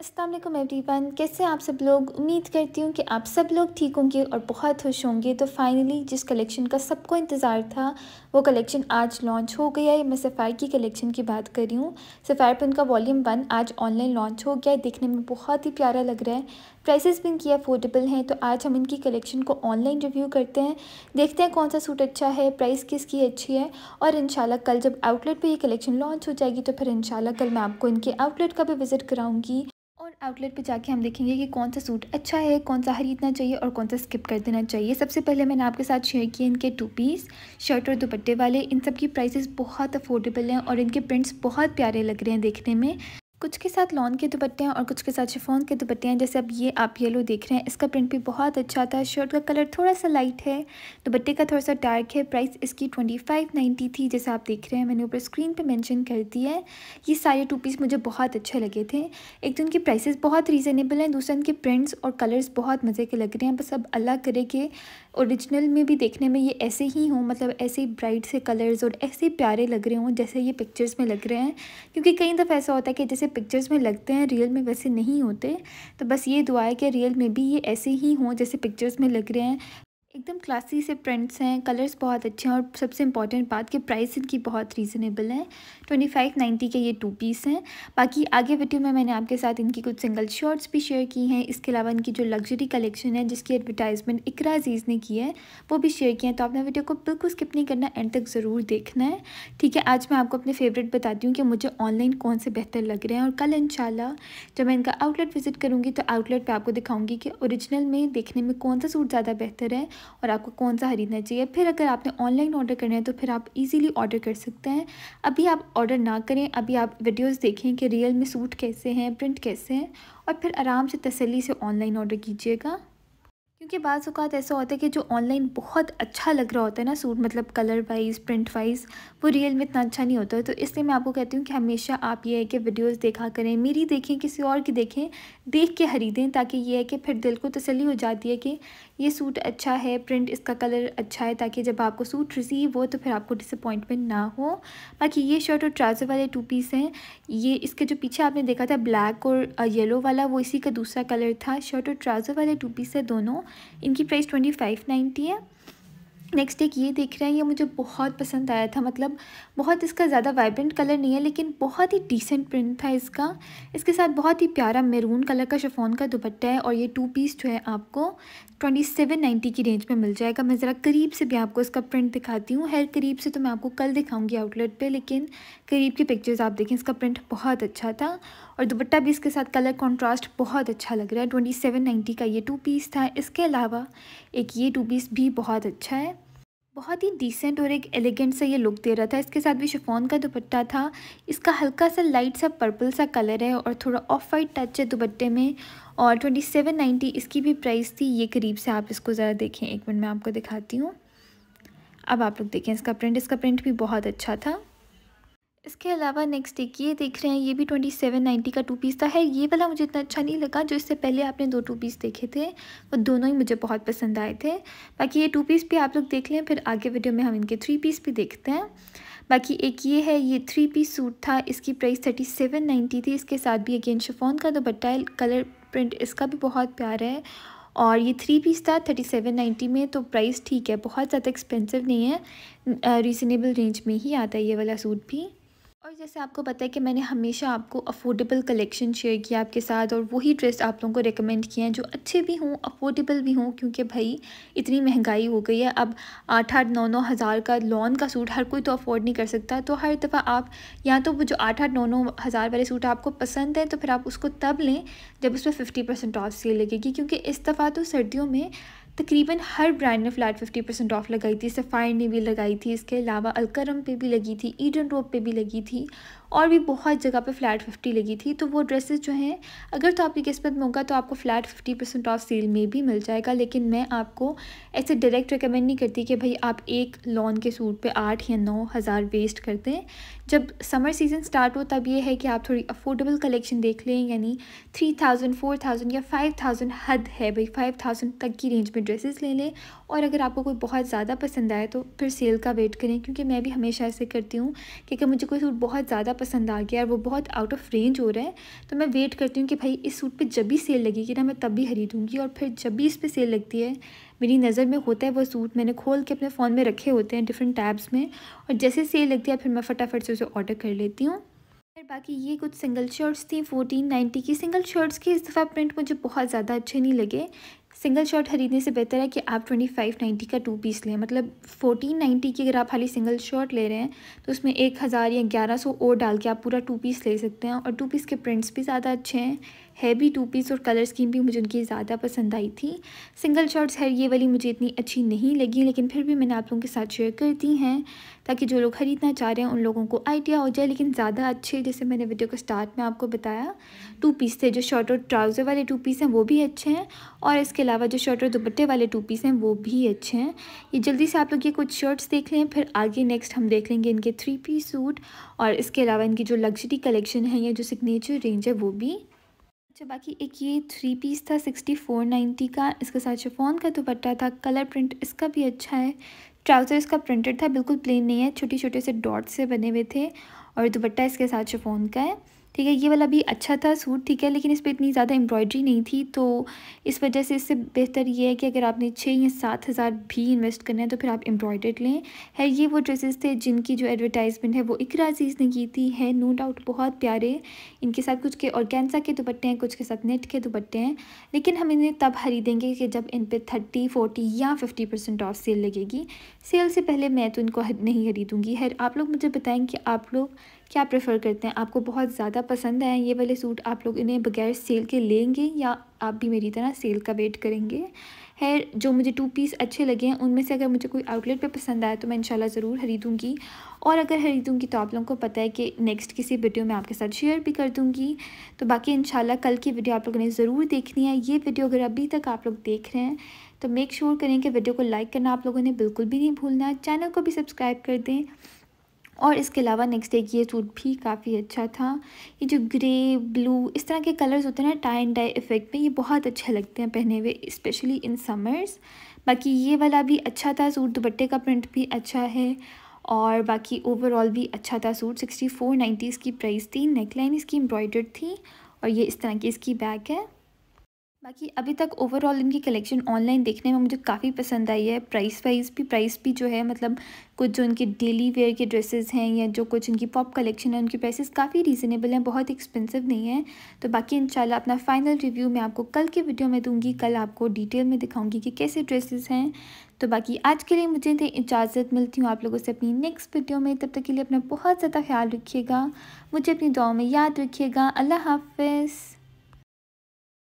Aslam one कैसे आप सब लोग उम्मीद करती हूँ कि आप सब लोग ठीक होंगे और बहुत खुश होंगे तो फाइनली जिस कलेक्शन का सबको इंतज़ार था वो कलेक्शन आज लॉन्च हो गया है मैं सफ़ायर की कलेक्शन की बात कर रही हूँ सफ़ायर पर उनका वॉल्यूम वन आज ऑनलाइन लॉन्च हो गया है देखने में बहुत ही प्यारा लग रहा है प्राइसेस भी इनकी अफोर्डेबल हैं तो आज हम इनकी कलेक्शन को ऑनलाइन रिव्यू करते हैं देखते हैं कौन सा सूट अच्छा है प्राइस किसकी अच्छी है और इन कल जब आउटलेट पर ये कलेक्शन लॉन्च हो जाएगी तो फिर इन कल मैं आपको इनके आउटलेट का भी विज़िट कराऊँगी आउटलेट पे जाके हम देखेंगे कि कौन सा सूट अच्छा है कौन सा खरीदना चाहिए और कौन सा स्किप कर देना चाहिए सबसे पहले मैंने आपके साथ शेयर किए इनके टू पीस शर्ट और दुपट्टे वाले इन सब की प्राइसेस बहुत अफोर्डेबल हैं और इनके प्रिंट्स बहुत प्यारे लग रहे हैं देखने में कुछ के साथ लॉन के दुपट्टे हैं और कुछ के साथ शिफोन के दुपट्टे हैं जैसे अब ये आप येलो देख रहे हैं इसका प्रिंट भी बहुत अच्छा था शर्ट का कलर थोड़ा सा लाइट है दुपट्टे का थोड़ा सा डार्क है प्राइस इसकी ट्वेंटी फाइव नाइन्टी थी जैसे आप देख रहे हैं मैंने ऊपर स्क्रीन पे मेंशन कर दी है ये सारे टू पीस मुझे बहुत अच्छे लगे थे एक तो उनकी प्राइसेस बहुत रीज़नेबल हैं दूसरा इनके प्रिंट्स और कलर्स बहुत मज़े के लग रहे हैं बस अब अल्लाह करे कि ओरिजिनल में भी देखने में ये ऐसे ही हों मतलब ऐसे ब्राइट से कलर्स और ऐसे प्यारे लग रहे हों जैसे ये पिक्चर्स में लग रहे हैं क्योंकि कई दफ़ा ऐसा होता है कि जैसे पिक्चर्स में लगते हैं रियल में वैसे नहीं होते तो बस ये दुआ है कि रियल में भी ये ऐसे ही हों जैसे पिक्चर्स में लग रहे हैं एकदम क्लासी से प्रिंट्स हैं कलर्स बहुत अच्छे हैं और सबसे इम्पॉर्टेंट बात कि प्राइस इनकी बहुत रीज़नेबल है ट्वेंटी फाइव नाइन्टी के ये टू पीस हैं बाकी आगे वीडियो में मैंने आपके साथ इनकी कुछ सिंगल शॉर्ट्स भी शेयर की हैं इसके अलावा इनकी जो लग्जरी कलेक्शन है जिसकी एडवर्टाइजमेंट इकरा अजीज़ ने की है वो भी शेयर किया है तो आपने वीडियो को बिल्कुल स्किप नहीं करना एंड तक ज़रूर देखना है ठीक है आज मैं आपको अपने फेवरेट बताती हूँ कि मुझे ऑनलाइन कौन से बेहतर लग रहे हैं और कल इन जब मैं इनका आउटलेट विज़िट करूँगी तो आउटलेट पर आपको दिखाऊँगी कि औरिजिनल में देखने में कौन सा सूट ज़्यादा बेहतर है और आपको कौन सा ख़रीदना चाहिए फिर अगर आपने ऑनलाइन ऑर्डर करना है तो फिर आप इजीली ऑर्डर कर सकते हैं अभी आप ऑर्डर ना करें अभी आप वीडियोस देखें कि रियल में सूट कैसे हैं प्रिंट कैसे हैं और फिर आराम से तसली से ऑनलाइन ऑर्डर कीजिएगा क्योंकि बाज़ अवत ऐसा होता है कि जो ऑनलाइन बहुत अच्छा लग रहा होता है ना सूट मतलब कलर वाइज प्रिंट वाइज वो रियल में इतना अच्छा नहीं होता है तो इसलिए मैं आपको कहती हूँ कि हमेशा आप ये है कि वीडियोस देखा करें मेरी देखें किसी और की देखें देख के खरीदें ताकि ये है कि फिर दिल को तसली हो जाती है कि ये सूट अच्छा है प्रिंट इसका कलर अच्छा है ताकि जब आपको सूट रिसीव हो तो फिर आपको डिसअपॉइंटमेंट ना हो बाकी ये शर्ट और ट्राउज़र वाले टू पीस हैं ये इसके जो पीछे आपने देखा था ब्लैक और येलो वाला वो इसी का दूसरा कलर था शर्ट और ट्राउज़र वाले टू पीस है दोनों इनकी प्राइस ट्वेंटी फाइव नाइन्टी है नेक्स्ट एक ये देख रहे हैं ये मुझे बहुत पसंद आया था मतलब बहुत इसका ज़्यादा वाइब्रेंट कलर नहीं है लेकिन बहुत ही डिसेंट प्रिंट था इसका इसके साथ बहुत ही प्यारा मेरून कलर का शफोन का दुपट्टा है और ये टू पीस जो है आपको ट्वेंटी सेवन नाइन्टी की रेंज में मिल जाएगा मैं ज़रा करीब से भी आपको इसका प्रिंट दिखाती हूँ हर करीब से तो मैं आपको कल दिखाऊँगी आउटलेट पर लेकिन करीब की पिक्चर्स आप देखें इसका प्रिंट बहुत अच्छा था और दुपट्टा भी इसके साथ कलर कॉन्ट्रास्ट बहुत अच्छा लग रहा है ट्वेंटी सेवन नाइन्टी का ये टू पीस था इसके अलावा एक ये टू पीस भी बहुत अच्छा है बहुत ही डिसेंट और एक एलिगेंट सा ये लुक दे रहा था इसके साथ भी शिफोन का दुपट्टा था इसका हल्का सा लाइट सा पर्पल सा कलर है और थोड़ा ऑफ वाइट टच है दुपट्टे में और ट्वेंटी सेवन नाइन्टी इसकी भी प्राइस थी ये करीब से आप इसको ज़रा देखें एक मिनट मैं आपको दिखाती हूँ अब आप लोग देखें इसका प्रिंट इसका प्रिंट भी बहुत अच्छा था इसके अलावा नेक्स्ट एक ये देख रहे हैं ये भी ट्वेंटी सेवन नाइन्टी का टू पीस था है ये वाला मुझे इतना अच्छा नहीं लगा जो इससे पहले आपने दो टू पीस देखे थे वो दोनों ही मुझे बहुत पसंद आए थे बाकी ये टू पीस भी आप लोग देख लें फिर आगे वीडियो में हम इनके थ्री पीस भी देखते हैं बाकी एक ये है ये थ्री पीस सूट था इसकी प्राइस थर्टी सेवन नाइन्टी थी इसके साथ भी अगेन शिफोन का दुपट्टा कलर प्रिंट इसका भी बहुत प्यारा है और ये थ्री पीस था थर्टी सेवन नाइन्टी में तो प्राइस ठीक है बहुत ज़्यादा एक्सपेंसिव नहीं है रीज़नेबल रेंज में ही आता है ये वाला सूट भी और जैसे आपको पता है कि मैंने हमेशा आपको अफोर्डेबल कलेक्शन शेयर किया आपके साथ और वही ड्रेस आप लोगों को रिकमेंड किए हैं जो अच्छे भी हों अफोर्डेबल भी हों क्योंकि भाई इतनी महंगाई हो गई है अब आठ आठ नौ नौ हज़ार का लॉन का सूट हर कोई तो अफोर्ड नहीं कर सकता तो हर दफ़ा आप या तो वो जो आठ आठ नौ नौ हज़ार वाले सूट आपको पसंद है तो फिर आप उसको तब लें जब उसमें फ़िफ्टी परसेंट ऑफ सेल लगेगी क्योंकि इस दफ़ा तो सर्दियों में तकरीबन हर ब्रांड ने फ़्लैट फिफ्टी परसेंट ऑफ लगाई थी सफ़ायर ने भी लगाई थी इसके अलावा अलकरम पे भी लगी थी ईडन रोप पे भी लगी थी और भी बहुत जगह पे फ्लैट फिफ्टी लगी थी तो वो ड्रेसेस जो हैं अगर तो आपकी किस्मत में होगा तो आपको flat fifty percent off sale में भी मिल जाएगा लेकिन मैं आपको ऐसे डायरेक्ट रिकमेंड नहीं करती कि भाई आप एक लॉन के सूट पे आठ या नौ हज़ार वेस्ट कर दें जब समर सीज़न स्टार्ट हो तब ये है कि आप थोड़ी अफोर्डेबल कलेक्शन देख लें यानी थ्री थाउजेंड फोर थाउजेंड या फाइव थाउजेंड हद है भाई फाइव थाउजेंड तक की रेंज में ड्रेसेस ले लें और अगर आपको कोई बहुत ज़्यादा पसंद आए तो फिर सेल का वेट करें क्योंकि मैं भी हमेशा ऐसे करती हूँ कि अगर मुझे कोई सूट बहुत ज़्यादा पसंद आ गया और वो बहुत आउट ऑफ रेंज हो रहा है तो मैं वेट करती हूँ कि भाई इस सूट पे जब भी सेल लगेगी ना मैं तब भी खरीदूँगी और फिर जब भी इस पर सेल लगती है मेरी नज़र में होता है वो सूट मैंने खोल के अपने फ़ोन में रखे होते हैं डिफरेंट टैब्स में और जैसे सेल लगती है फिर मैं फटाफट से उसे ऑर्डर कर लेती हूँ फिर बाकी ये कुछ सिंगल शर्ट्स थी फोर्टीन नाइन्टी की सिंगल शर्ट्स की इस दफ़ा प्रिंट मुझे बहुत ज़्यादा अच्छे नहीं लगे सिंगल शॉट खरीदने से बेहतर है कि आप ट्वेंटी फाइव नाइन्टी का टू पीस लें मतलब फोर्टीन नाइन्टी की अगर आप खाली सिंगल शॉट ले रहे हैं तो उसमें एक हज़ार या ग्यारह सौ और डाल के आप पूरा टू पीस ले सकते हैं और टू पीस के प्रिंट्स भी ज़्यादा अच्छे हैं हैवी टू पीस और कलर स्कीम भी मुझे उनकी ज़्यादा पसंद आई थी सिंगल शर्ट्स है ये वाली मुझे इतनी अच्छी नहीं लगी लेकिन फिर भी मैंने आप लोगों के साथ शेयर कर दी हैं ताकि जो लोग ख़रीदना चाह रहे हैं उन लोगों को आइडिया हो जाए लेकिन ज़्यादा अच्छे जैसे मैंने वीडियो के स्टार्ट में आपको बताया टू पीस थे जो शर्ट और ट्राउज़र वाले टू पीस हैं वो भी अच्छे हैं और इसके अलावा जो शर्ट और दुपट्टे वाले टू पीस हैं वो भी अच्छे हैं ये जल्दी से आप लोग ये कुछ शर्ट्स देख लें फिर आगे नेक्स्ट हम देख लेंगे इनके थ्री पीस सूट और इसके अलावा इनकी जो लग्जरी कलेक्शन है या जो सिग्नेचर रेंज है वो भी अच्छा बाकी एक ये थ्री पीस था सिक्सटी फोर नाइन्टी का इसके साथ शिफॉन का दुपट्टा था कलर प्रिंट इसका भी अच्छा है ट्राउज़र इसका प्रिंटेड था बिल्कुल प्लेन नहीं है छोटे छोटे से डॉट्स से बने हुए थे और दुपट्टा इसके साथ शिफॉन का है ठीक है ये वाला भी अच्छा था सूट ठीक है लेकिन इस पर इतनी ज़्यादा एम्ब्रॉयडरी नहीं थी तो इस वजह से इससे बेहतर ये है कि अगर आपने छः या सात हज़ार भी इन्वेस्ट करना है तो फिर आप एम्ब्रॉयडर्ड लें है ये वो ड्रेसेस थे जिनकी जो एडवर्टाइजमेंट है वो इकरा अजीज़ ने की थी है नो डाउट बहुत प्यारे इनके साथ कुछ के कैंसा के दुपट्टे हैं कुछ के साथ नेट के दुपट्टे हैं लेकिन हम इन्हें तब खरीदेंगे कि जब इन पर थर्टी फोर्टी या फिफ्टी परसेंट ऑफ सेल लगेगी सेल से पहले मैं तो इनको नहीं खरीदूँगी है आप लोग मुझे बताएँ कि आप लोग क्या प्रेफर करते हैं आपको बहुत ज़्यादा पसंद आए ये वाले सूट आप लोग इन्हें बगैर सेल के लेंगे या आप भी मेरी तरह सेल का वेट करेंगे है जो मुझे टू पीस अच्छे लगे हैं उनमें से अगर मुझे कोई आउटलेट पे पसंद आया तो मैं इंशाल्लाह ज़रूर खरीदूँगी और अगर खरीदूँगी तो आप लोगों को पता है कि नेक्स्ट किसी वीडियो में आपके साथ शेयर भी कर दूँगी तो बाकी इंशाल्लाह कल की वीडियो आप लोगों ने ज़रूर देखनी है ये वीडियो अगर अभी तक आप लोग देख रहे हैं तो मेक श्योर sure करें कि वीडियो को लाइक करना आप लोगों ने बिल्कुल भी नहीं भूलना चैनल को भी सब्सक्राइब कर दें और इसके अलावा नेक्स्ट डे ये सूट भी काफ़ी अच्छा था ये जो ग्रे ब्लू इस तरह के कलर्स होते हैं ना टाई एंड टाई इफ़ेक्ट में ये बहुत अच्छे लगते हैं पहने हुए स्पेशली इन समर्स बाकी ये वाला भी अच्छा था सूट दुपट्टे का प्रिंट भी अच्छा है और बाकी ओवरऑल भी अच्छा था सूट सिक्सटी फोर नाइन्टी इसकी प्राइस थी नेकलाइन इसकी एम्ब्रॉयडर्ड थी और ये इस तरह की इसकी बैग है बाकी अभी तक ओवरऑल इनकी कलेक्शन ऑनलाइन देखने में मुझे काफ़ी पसंद आई है प्राइस वाइज भी प्राइस भी जो है मतलब कुछ जो इनके डेली वेयर के ड्रेसेस हैं या जो कुछ इनकी पॉप कलेक्शन है उनके प्राइसेस काफ़ी रीज़नेबल हैं बहुत एक्सपेंसिव नहीं है तो बाकी इंशाल्लाह अपना फ़ाइनल रिव्यू मैं आपको कल के वीडियो में दूँगी कल आपको डिटेल में दिखाऊँगी कि कैसे ड्रेसेस हैं तो बाकी आज के लिए मुझे दे इजाज़त मिलती हूँ आप लोगों से अपनी नेक्स्ट वीडियो में तब तक के लिए अपना बहुत ज़्यादा ख्याल रखिएगा मुझे अपनी दुआ में याद रखिएगा अल्लाह हाफ